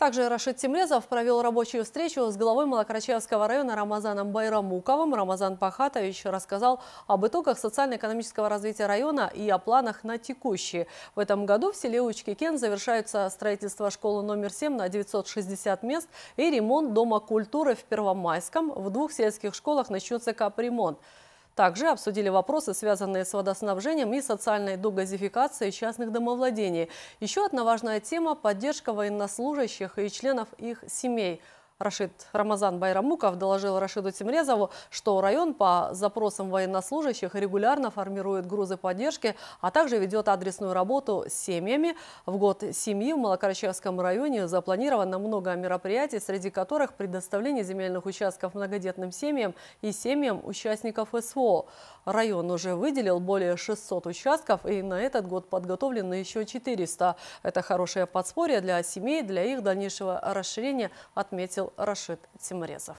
Также Рашид Тимрезов провел рабочую встречу с главой Малокарачаевского района Рамазаном Байрамуковым. Рамазан Пахатович рассказал об итогах социально-экономического развития района и о планах на текущие. В этом году в селе Учкикен завершается строительство школы номер 7 на 960 мест и ремонт Дома культуры в Первомайском. В двух сельских школах начнется капремонт. Также обсудили вопросы, связанные с водоснабжением и социальной догазификацией частных домовладений. Еще одна важная тема – поддержка военнослужащих и членов их семей – Рашид Рамазан Байрамуков доложил Рашиду Тимрезову, что район по запросам военнослужащих регулярно формирует грузы поддержки, а также ведет адресную работу с семьями. В год семьи в Малокорчевском районе запланировано много мероприятий, среди которых предоставление земельных участков многодетным семьям и семьям участников СВО. Район уже выделил более 600 участков и на этот год подготовлено еще 400. Это хорошее подспорье для семей, для их дальнейшего расширения, отметил Рашид Тимрезов.